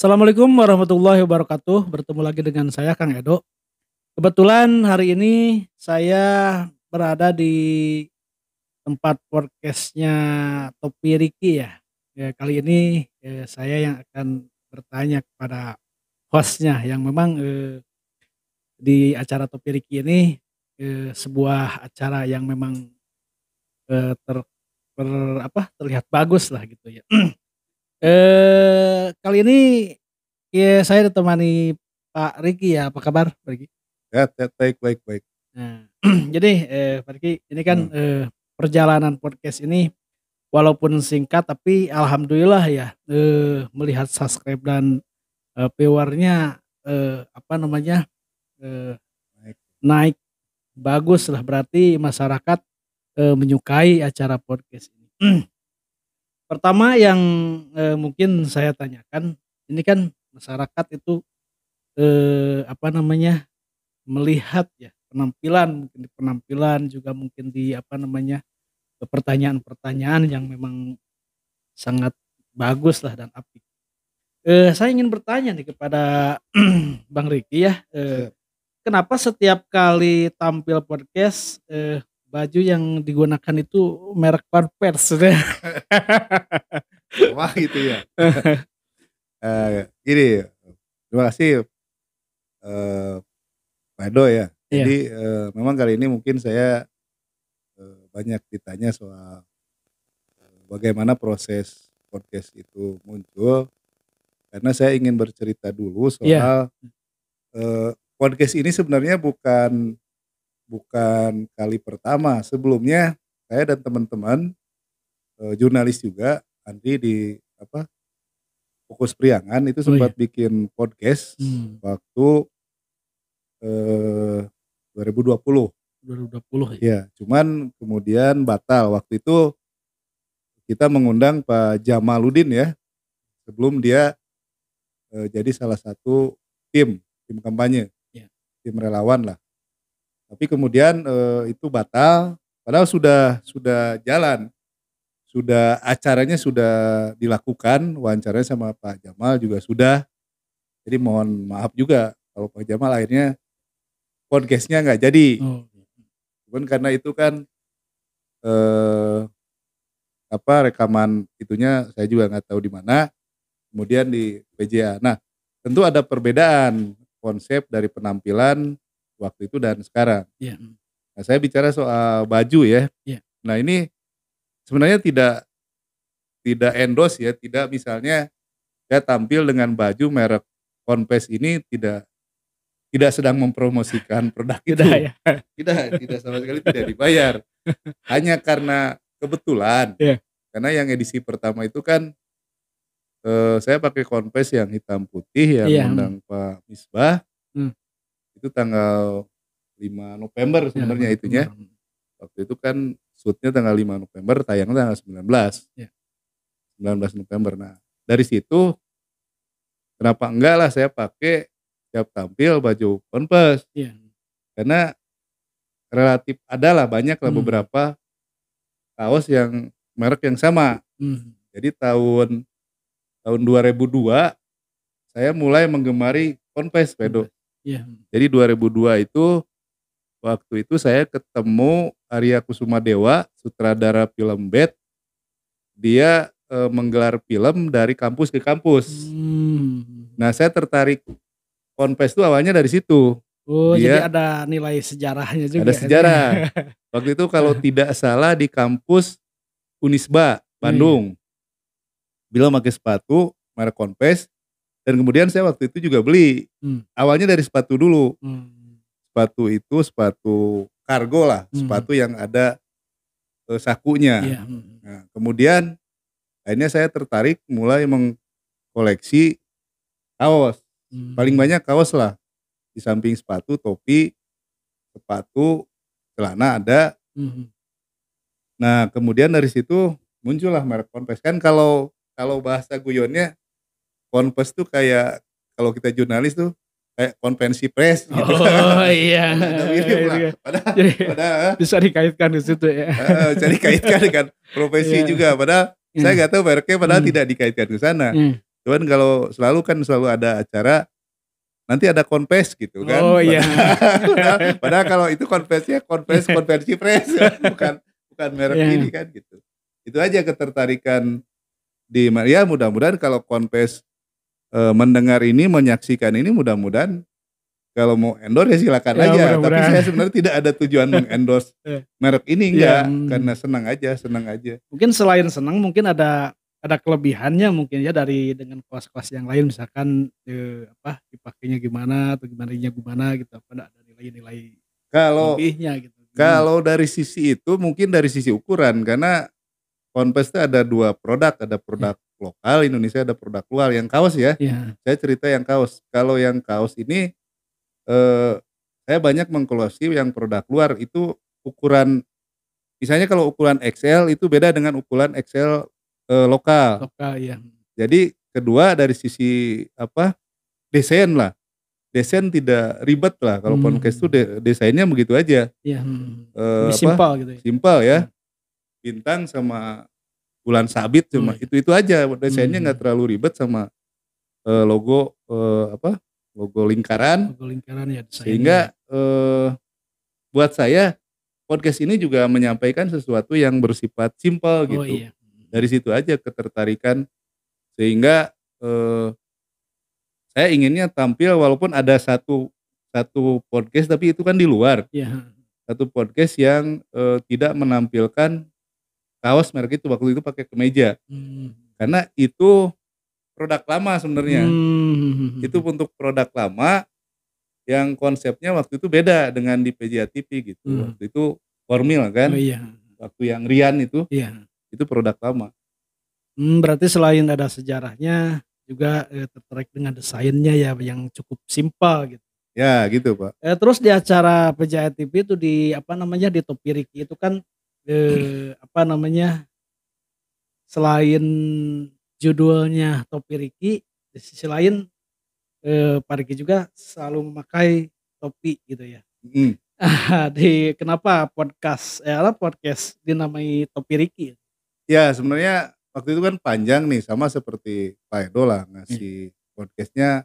Assalamualaikum warahmatullahi wabarakatuh. Bertemu lagi dengan saya Kang Edo. Kebetulan hari ini saya berada di tempat podcastnya Topi Riki ya. ya kali ini ya, saya yang akan bertanya kepada hostnya yang memang eh, di acara Topi Riki ini eh, sebuah acara yang memang eh, ter, ter apa terlihat bagus lah gitu ya. eh Kali ini ya saya ditemani Pak Riki ya. Apa kabar Pak Riki? Ya, ya baik baik baik. Nah, jadi eh, Pak Riki ini kan hmm. eh, perjalanan podcast ini walaupun singkat tapi alhamdulillah ya eh, melihat subscribe dan eh, viewernya eh, apa namanya eh, naik. naik bagus lah berarti masyarakat eh, menyukai acara podcast ini. Pertama yang eh, mungkin saya tanyakan, ini kan masyarakat itu eh, apa namanya melihat ya penampilan mungkin di penampilan juga mungkin di apa namanya pertanyaan-pertanyaan yang memang sangat bagus lah dan apik. Eh, saya ingin bertanya nih kepada Bang Riki ya, eh, kenapa setiap kali tampil podcast eh, baju yang digunakan itu merek parpers, wah gitu ya uh, eh, ini terima kasih uh, Pak Edo ya yeah. jadi uh, memang kali ini mungkin saya uh, banyak ditanya soal uh, bagaimana proses podcast itu muncul karena saya ingin bercerita dulu iya. soal yeah. uh, podcast ini sebenarnya bukan bukan kali pertama. Sebelumnya saya dan teman-teman e, jurnalis juga Andri di apa Fokus Priangan itu oh, sempat oh, iya. bikin podcast hmm. waktu e, 2020. 2020 ya. ya. Cuman kemudian batal waktu itu kita mengundang Pak Jamaludin ya sebelum dia e, jadi salah satu tim tim kampanye, iya. tim relawan lah tapi kemudian eh, itu batal padahal sudah sudah jalan sudah acaranya sudah dilakukan wawancaranya sama Pak Jamal juga sudah jadi mohon maaf juga kalau Pak Jamal akhirnya podcastnya nggak jadi oh. Iya. cuman karena itu kan eh, apa rekaman itunya saya juga nggak tahu di mana kemudian di PJA nah tentu ada perbedaan konsep dari penampilan waktu itu dan sekarang. Yeah. Nah, saya bicara soal baju ya. Yeah. Nah ini sebenarnya tidak tidak endorse ya, tidak misalnya saya tampil dengan baju merek Confess ini tidak tidak sedang mempromosikan produk itu. Tidak, ya? tidak, tidak sama sekali tidak dibayar. Hanya karena kebetulan. Yeah. Karena yang edisi pertama itu kan eh, saya pakai konvers yang hitam putih yang yeah. Iya. undang Pak Misbah itu tanggal 5 November ya, sebenarnya ya, itunya. Waktu itu kan shootnya tanggal 5 November, tayangnya tanggal 19. Ya. 19 November. Nah, dari situ kenapa enggak lah saya pakai tiap tampil baju Converse. Ya. Karena relatif adalah banyak lah hmm. beberapa kaos yang merek yang sama. Hmm. Jadi tahun tahun 2002 saya mulai menggemari Converse, Pedo. Hmm Yeah. Jadi 2002 itu waktu itu saya ketemu Arya Kusuma Dewa, sutradara film Bed. Dia e, menggelar film dari kampus ke kampus. Hmm. Nah, saya tertarik Konfes itu awalnya dari situ. Oh, dia, jadi ada nilai sejarahnya juga. Ada ya. sejarah. waktu itu kalau tidak salah di kampus Unisba Bandung. Hmm. Bila pakai sepatu merek Konfes dan kemudian saya waktu itu juga beli hmm. awalnya dari sepatu dulu hmm. sepatu itu sepatu kargo lah hmm. sepatu yang ada eh, sakunya yeah. Hmm, hmm. nah, kemudian akhirnya saya tertarik mulai mengkoleksi kaos hmm. paling banyak kaos lah di samping sepatu topi sepatu celana ada hmm. hmm. nah kemudian dari situ muncullah merek Converse kan kalau kalau bahasa guyonnya Konpes tuh kayak kalau kita jurnalis tuh kayak konvensi pres gitu. Oh iya. Pada iya, iya. Padahal, jadi, padahal eh. bisa dikaitkan di situ ya. Eh, eh, bisa dikaitkan dengan profesi yeah. juga. Pada yeah. saya nggak tahu mereknya padahal mm. tidak dikaitkan ke sana. Mm. Cuman kalau selalu kan selalu ada acara nanti ada konfes gitu kan. Oh iya. Padahal, padahal kalau itu konfesnya konfes konvensi pres kan. bukan bukan merek yeah. ini kan gitu. Itu aja ketertarikan di ya mudah-mudahan kalau konfes uh, mendengar ini, menyaksikan ini mudah-mudahan kalau mau endorse ya silakan ya, aja. Mudah Tapi saya sebenarnya tidak ada tujuan mengendorse ya. merek ini enggak, ya. Hmm. karena senang aja, senang aja. Mungkin selain senang, mungkin ada ada kelebihannya mungkin ya dari dengan kelas-kelas yang lain misalkan eh, apa dipakainya gimana atau gimana nya gimana gitu apa ada nilai-nilai kalau lebihnya gitu. Hmm. Kalau dari sisi itu mungkin dari sisi ukuran karena Converse itu ada dua produk, ada produk lokal, Indonesia ada produk luar. Yang kaos ya, yeah. saya cerita yang kaos. Kalau yang kaos ini, eh, saya banyak mengkolosi yang produk luar itu ukuran, misalnya kalau ukuran XL itu beda dengan ukuran XL eh, lokal. Lokal ya. Jadi kedua dari sisi apa desain lah, desain tidak ribet lah. Kalau hmm. Poncash itu de desainnya begitu aja. Iya. Hmm. Eh, Simpel gitu. Ya. Simpel ya. Hmm. Bintang sama bulan sabit cuma hmm. itu itu aja desainnya hmm. nggak hmm. terlalu ribet sama uh, logo uh, apa logo lingkaran logo lingkaran ya sehingga uh, buat saya podcast ini juga menyampaikan sesuatu yang bersifat simpel oh, gitu iya. dari situ aja ketertarikan sehingga uh, saya inginnya tampil walaupun ada satu satu podcast tapi itu kan di luar yeah. satu podcast yang uh, tidak menampilkan kaos merek itu waktu itu pakai kemeja hmm. karena itu produk lama sebenarnya hmm. itu untuk produk lama yang konsepnya waktu itu beda dengan di PJA TV gitu hmm. waktu itu formil kan oh, iya. waktu yang Rian itu iya. itu produk lama hmm, berarti selain ada sejarahnya juga eh, tertarik dengan desainnya ya yang cukup simpel gitu ya gitu pak eh, terus di acara PJA TV itu di apa namanya di Topi Riki itu kan eh, apa namanya selain judulnya topi Riki di sisi lain eh, Pak Riki juga selalu memakai topi gitu ya mm. di kenapa podcast eh apa podcast dinamai topi Riki ya sebenarnya waktu itu kan panjang nih sama seperti Pak Edo lah ngasih mm. podcastnya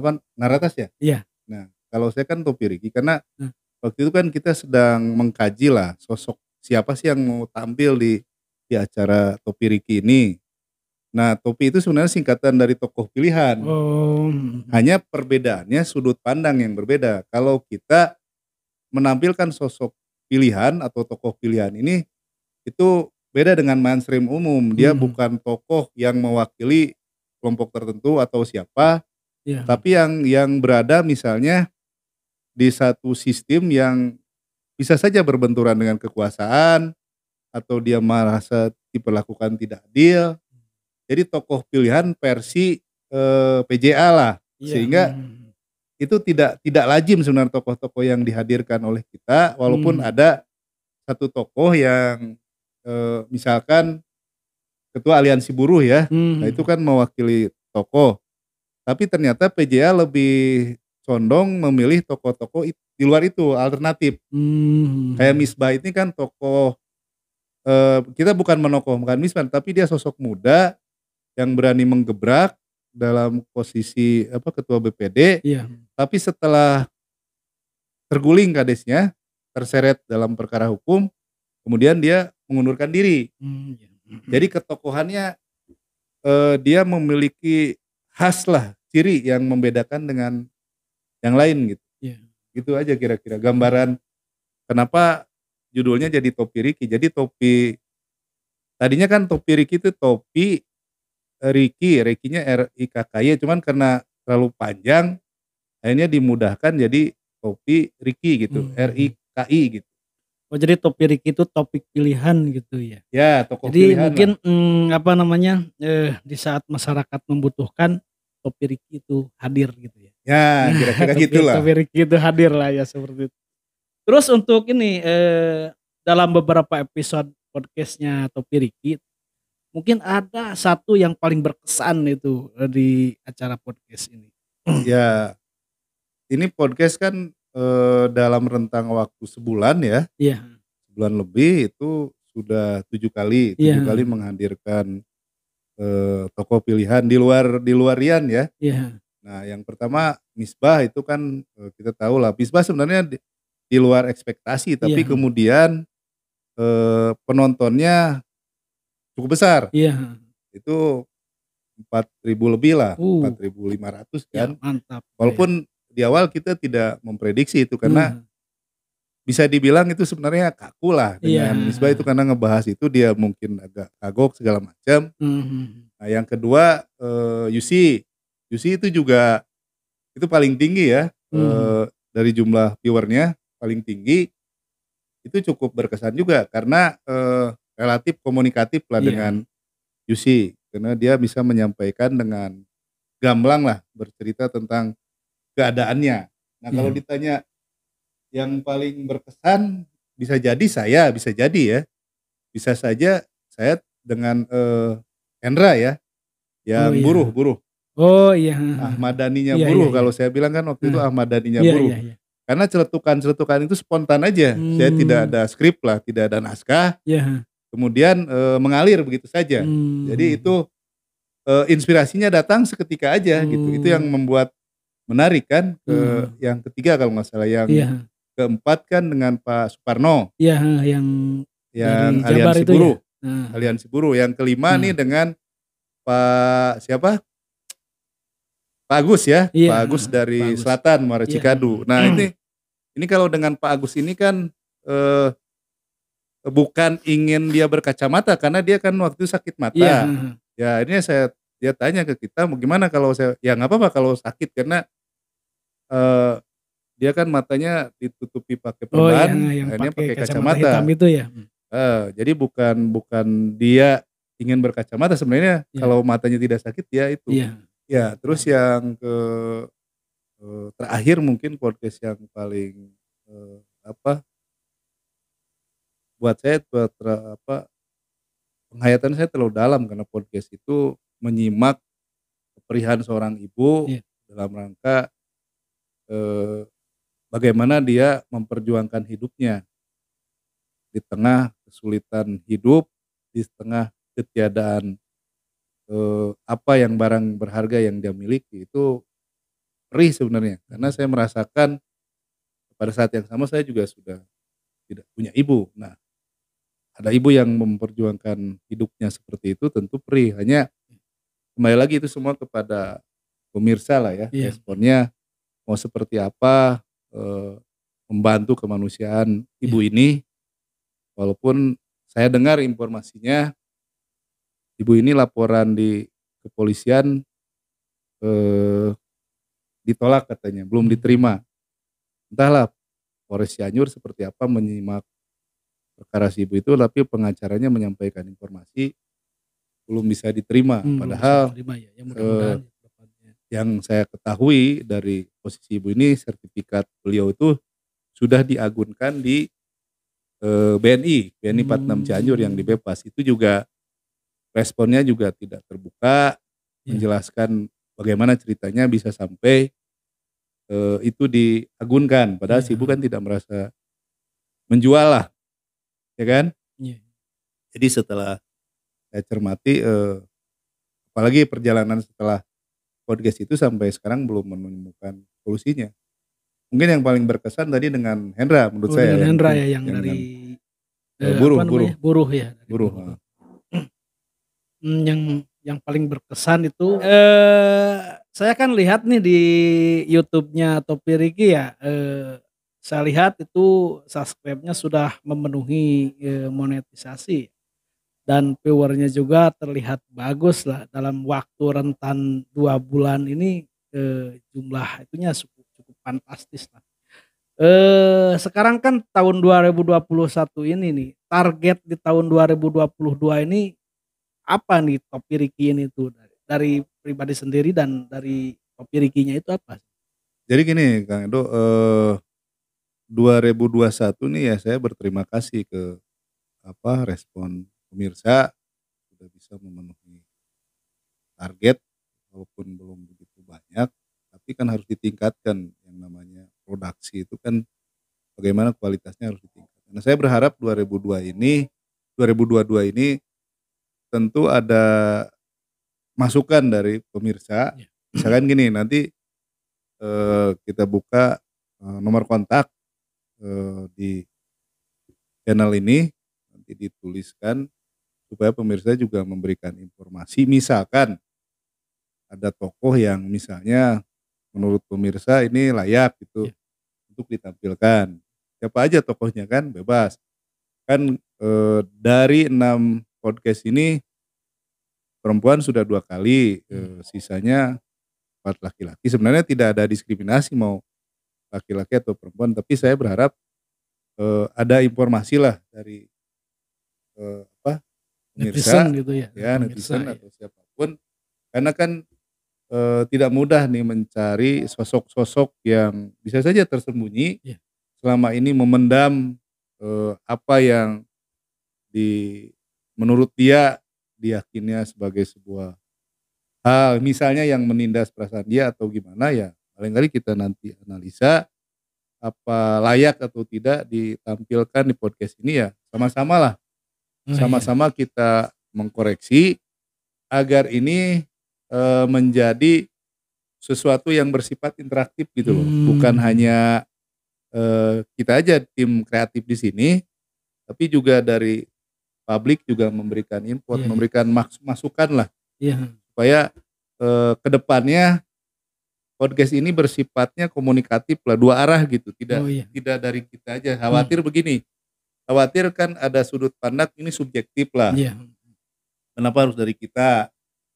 apa naratas ya iya yeah. nah kalau saya kan topi Riki karena mm. waktu itu kan kita sedang mengkaji lah sosok siapa sih yang mau tampil di di acara Topi Riki ini. Nah, topi itu sebenarnya singkatan dari tokoh pilihan. Oh. Hanya perbedaannya sudut pandang yang berbeda. Kalau kita menampilkan sosok pilihan atau tokoh pilihan ini itu beda dengan mainstream umum. Dia hmm. bukan tokoh yang mewakili kelompok tertentu atau siapa, yeah. tapi yang yang berada misalnya di satu sistem yang bisa saja berbenturan dengan kekuasaan atau dia merasa diperlakukan tidak adil. Jadi tokoh pilihan versi eh, PJA lah, iya. sehingga hmm. itu tidak tidak lazim sebenarnya tokoh-tokoh yang dihadirkan oleh kita, walaupun hmm. ada satu tokoh yang eh, misalkan ketua aliansi buruh ya, hmm. nah itu kan mewakili tokoh, tapi ternyata PJA lebih condong memilih tokoh-tokoh itu di luar itu alternatif hmm. kayak Misbah ini kan tokoh eh, kita bukan menokoh bukan Misbah tapi dia sosok muda yang berani menggebrak dalam posisi apa ketua BPD iya. tapi setelah terguling kadesnya terseret dalam perkara hukum kemudian dia mengundurkan diri hmm, iya. hmm. jadi ketokohannya eh, dia memiliki khas lah ciri yang membedakan dengan yang lain gitu Gitu aja kira-kira gambaran kenapa judulnya jadi topi Riki. Jadi topi tadinya kan topi Riki itu topi Riki, Rikinya R I K K Y cuman karena terlalu panjang akhirnya dimudahkan jadi topi Riki gitu. Hmm, hmm. R I K I gitu. Oh jadi topi Riki itu topik pilihan gitu ya? Ya Topik jadi pilihan. Jadi mungkin Hmm, apa namanya eh, di saat masyarakat membutuhkan Topi Ricky itu hadir gitu ya. Ya, kira-kira nah, gitulah. Topi Ricky itu hadir lah ya seperti itu. Terus untuk ini eh, dalam beberapa episode podcastnya Topi Ricky, mungkin ada satu yang paling berkesan itu eh, di acara podcast ini. Ya, ini podcast kan eh, dalam rentang waktu sebulan ya. Iya. Sebulan lebih itu sudah tujuh kali, tujuh ya. kali menghadirkan eh, toko pilihan di luar di luar Rian ya. Iya. Nah, yang pertama Misbah itu kan eh, kita tahu lah Misbah sebenarnya di, di luar ekspektasi tapi ya. kemudian eh, penontonnya cukup besar. Iya. Itu empat ribu lebih lah, uh. Empat ribu lima ratus kan. Ya, mantap. Walaupun ya. di awal kita tidak memprediksi itu karena hmm bisa dibilang itu sebenarnya kaku lah iya. dengan yeah. Misbah itu karena ngebahas itu dia mungkin agak kagok segala macam. Mm-hmm. Nah yang kedua uh, Yusi, Yusi itu juga itu paling tinggi ya mm. uh, dari jumlah viewernya paling tinggi itu cukup berkesan juga karena uh, relatif komunikatif lah yeah. dengan Yusi karena dia bisa menyampaikan dengan gamblang lah bercerita tentang keadaannya. Nah kalau yeah. ditanya yang paling berkesan bisa jadi saya bisa jadi ya bisa saja saya dengan uh, Hendra ya yang oh, iya. buruh buruh oh iya Ahmad Daninya iya, buruh iya, iya. kalau saya bilang kan waktu iya. itu hmm. Ahmad Daninya iya, buruh iya, iya. karena celetukan-celetukan itu spontan aja hmm. saya tidak hmm. ada skrip lah tidak ada naskah iya. kemudian uh, mengalir begitu saja hmm. jadi itu uh, inspirasinya datang seketika aja hmm. gitu itu hmm. yang membuat menarik kan ke uh, yang ketiga kalau nggak salah yang iya keempat kan dengan Pak Suparno. Iya, eh, yang yang dari aliansi itu ya? buruh. Ya? Nah. Aliansi buruh. Yang kelima nah. nih dengan Pak siapa? Pak Agus ya. ya Pak Agus dari Pak Agus. Selatan Muara iya. Cikadu. Nah, ini hmm. ini kalau dengan Pak Agus ini kan eh, bukan ingin dia berkacamata karena dia kan waktu itu sakit mata. Ya, Ya, ini saya dia tanya ke kita, mau gimana kalau saya ya nggak apa-apa kalau sakit karena eh, dia kan matanya ditutupi pakai perban, oh, iya, akhirnya pakai kacamata, kacamata itu ya. Uh, jadi bukan bukan dia ingin berkacamata sebenarnya yeah. kalau matanya tidak sakit ya itu. Yeah. Ya, terus iya. yang ke uh, terakhir mungkin podcast yang paling uh, apa buat saya buat ter, apa penghayatan saya terlalu dalam karena podcast itu menyimak perihan seorang ibu yeah. dalam rangka uh, bagaimana dia memperjuangkan hidupnya di tengah kesulitan hidup, di tengah ketiadaan eh, apa yang barang berharga yang dia miliki itu perih sebenarnya karena saya merasakan pada saat yang sama saya juga sudah tidak punya ibu. Nah, ada ibu yang memperjuangkan hidupnya seperti itu tentu perih. Hanya kembali lagi itu semua kepada pemirsa lah ya. Yeah. Responnya mau seperti apa, Eh, membantu kemanusiaan ibu ya. ini walaupun saya dengar informasinya ibu ini laporan di kepolisian eh, ditolak katanya belum hmm. diterima entahlah Polres Cianjur seperti apa menyimak perkara si ibu itu tapi pengacaranya menyampaikan informasi belum bisa diterima hmm, padahal bisa diterima, iya. ya. Eh, ya mudah yang saya ketahui dari posisi ibu ini sertifikat beliau itu sudah diagunkan di BNI, BNI 46 Cianjur yang dibebas. Itu juga responnya juga tidak terbuka, ya. menjelaskan bagaimana ceritanya bisa sampai eh, itu diagunkan. Padahal yeah. si ibu ya. kan tidak merasa menjual lah, ya kan? Ya. Jadi setelah saya cermati, eh, apalagi perjalanan setelah podcast itu sampai sekarang belum menemukan solusinya. Mungkin yang paling berkesan tadi dengan Hendra menurut oh, saya. Dengan ya. Hendra ya yang, oh, eh, yang ya, dari buruh buruh, apa buruh. buruh ya. Buruh. buruh. Hmm, yang yang paling berkesan itu eh saya kan lihat nih di YouTube-nya Topi Riki ya eh saya lihat itu subscribe-nya sudah memenuhi eh, monetisasi dan viewernya juga terlihat bagus lah dalam waktu rentan dua bulan ini eh, jumlah itunya cukup cukup fantastis lah. Eh, sekarang kan tahun 2021 ini nih target di tahun 2022 ini apa nih topi Riki ini tuh dari, dari pribadi sendiri dan dari topi Rikinya itu apa? Jadi gini Kang Edo, eh, 2021 nih ya saya berterima kasih ke apa respon pemirsa sudah bisa memenuhi target walaupun belum begitu banyak tapi kan harus ditingkatkan yang namanya produksi itu kan bagaimana kualitasnya harus ditingkatkan. Nah, saya berharap 2002 ini 2022 ini tentu ada masukan dari pemirsa. Iya. Misalkan gini, nanti eh, kita buka eh, nomor kontak eh, di channel ini nanti dituliskan supaya pemirsa juga memberikan informasi. Misalkan ada tokoh yang misalnya menurut pemirsa ini layak itu ya. untuk ditampilkan. Siapa aja tokohnya kan bebas. Kan e, dari enam podcast ini perempuan sudah dua kali, e, sisanya empat laki-laki. Sebenarnya tidak ada diskriminasi mau laki-laki atau perempuan, tapi saya berharap e, ada informasi lah dari e, apa Mirsa, gitu ya, ya netizen iya. atau siapapun karena kan e, tidak mudah nih mencari sosok-sosok yang bisa saja tersembunyi ya. selama ini memendam e, apa yang di menurut dia diakinnya sebagai sebuah hal misalnya yang menindas perasaan dia atau gimana ya paling kali kita nanti analisa apa layak atau tidak ditampilkan di podcast ini ya sama-sama lah Oh, iya. sama-sama kita mengkoreksi agar ini e, menjadi sesuatu yang bersifat interaktif gitu loh, hmm. bukan hanya e, kita aja tim kreatif di sini, tapi juga dari publik juga memberikan input, yeah. Iya. memberikan masukan lah, yeah. supaya e, depannya podcast ini bersifatnya komunikatif lah dua arah gitu, tidak oh, yeah. tidak dari kita aja khawatir hmm. begini khawatir kan ada sudut pandang ini subjektif lah. Yeah. Kenapa harus dari kita?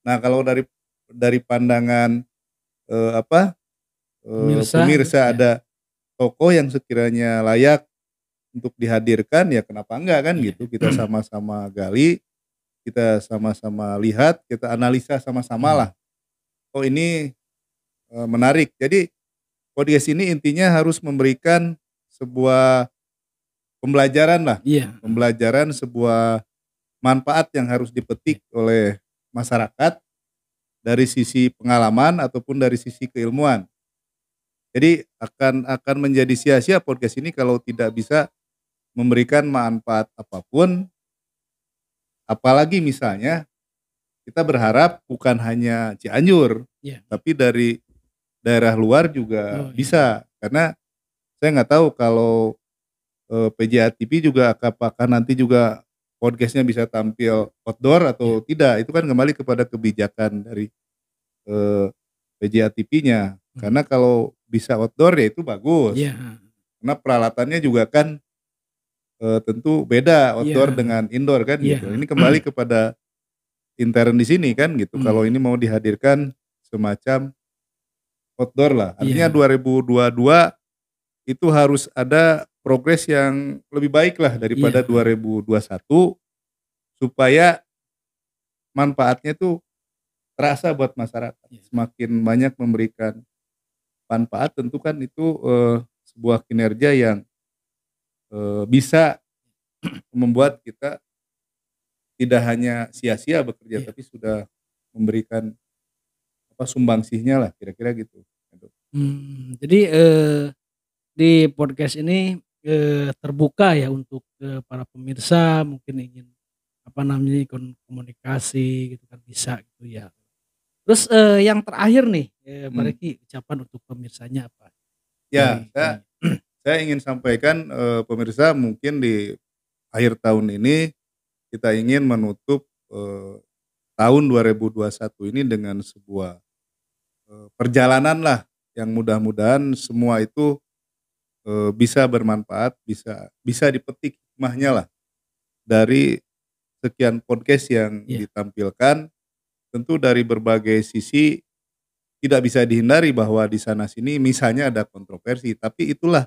Nah kalau dari dari pandangan eh, apa eh, pemirsa, pemirsa ya. ada tokoh yang sekiranya layak untuk dihadirkan ya kenapa enggak kan iya. gitu kita sama-sama gali kita sama-sama lihat kita analisa sama-sama hmm. lah oh ini eh, menarik jadi podcast ini intinya harus memberikan sebuah pembelajaran lah. Iya. Pembelajaran sebuah manfaat yang harus dipetik oleh masyarakat dari sisi pengalaman ataupun dari sisi keilmuan. Jadi akan akan menjadi sia-sia podcast ini kalau tidak bisa memberikan manfaat apapun. Apalagi misalnya kita berharap bukan hanya Cianjur, yeah. tapi dari daerah luar juga oh, iya. bisa. Karena saya nggak tahu kalau eh, PJA TV juga apakah nanti juga podcastnya bisa tampil outdoor atau ya. tidak itu kan kembali kepada kebijakan dari eh, PJA nya hmm. karena kalau bisa outdoor ya itu bagus ya. karena peralatannya juga kan eh, tentu beda outdoor ya. dengan indoor kan ya. gitu ini kembali kepada intern di sini kan gitu hmm. kalau ini mau dihadirkan semacam outdoor lah artinya yeah. 2022 itu harus ada progres yang lebih baik lah daripada iya. 2021 supaya manfaatnya itu terasa buat masyarakat iya. semakin banyak memberikan manfaat tentu kan itu eh, sebuah kinerja yang eh, bisa membuat kita tidak hanya sia-sia bekerja iya. tapi sudah memberikan apa sumbangsihnya lah kira-kira gitu. Hmm, jadi eh, di podcast ini eh, terbuka ya untuk, eh, para pemirsa mungkin ingin, apa namanya, ikon komunikasi gitu kan bisa gitu ya. Terus, eh, yang terakhir nih, mereka ya, Mbak hmm. ucapan untuk pemirsanya apa? Ya, Jadi, saya saya ingin sampaikan, eh, pemirsa mungkin di akhir tahun ini kita ingin menutup, eh, tahun 2021 ini dengan sebuah, eh, perjalanan lah yang mudah-mudahan semua itu e, bisa bermanfaat, bisa bisa dipetik hikmahnya lah dari sekian podcast yang yeah. ditampilkan. Tentu dari berbagai sisi tidak bisa dihindari bahwa di sana sini misalnya ada kontroversi, tapi itulah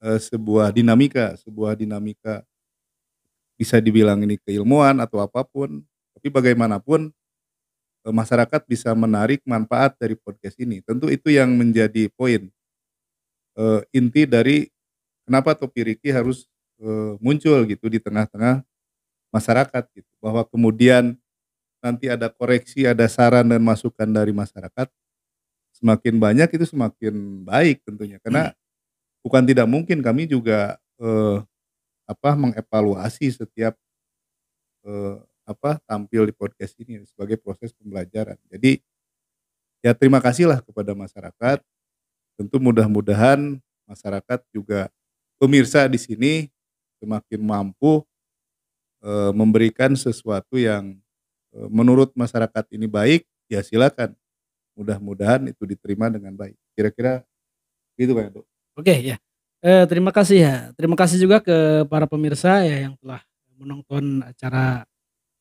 e, sebuah dinamika, sebuah dinamika bisa dibilang ini keilmuan atau apapun. Tapi bagaimanapun eh, masyarakat bisa menarik manfaat dari podcast ini. Tentu itu yang menjadi poin uh, inti dari kenapa topi Riki harus uh, muncul gitu di tengah-tengah masyarakat gitu bahwa kemudian nanti ada koreksi, ada saran dan masukan dari masyarakat semakin banyak itu semakin baik tentunya karena hmm. bukan tidak mungkin kami juga uh, apa mengevaluasi setiap uh, apa tampil di podcast ini sebagai proses pembelajaran. Jadi ya terima kasihlah kepada masyarakat tentu mudah-mudahan masyarakat juga pemirsa di sini semakin mampu e, memberikan sesuatu yang e, menurut masyarakat ini baik ya silakan mudah-mudahan itu diterima dengan baik kira-kira gitu pak oke ya e, terima kasih ya terima kasih juga ke para pemirsa ya yang telah menonton acara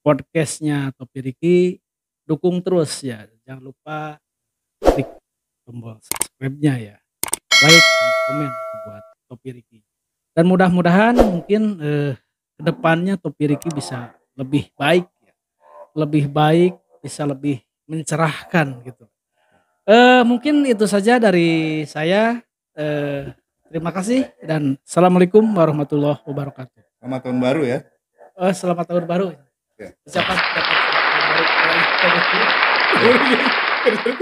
podcastnya Topi Riki dukung terus ya jangan lupa klik tombol subscribe-nya ya like dan komen buat Topi Riki dan mudah-mudahan mungkin eh, kedepannya Topi Riki bisa lebih baik ya. lebih baik bisa lebih mencerahkan gitu eh, mungkin itu saja dari saya eh, terima kasih dan assalamualaikum warahmatullahi wabarakatuh selamat tahun baru ya oh, selamat tahun baru ya. ucapan, ucapan.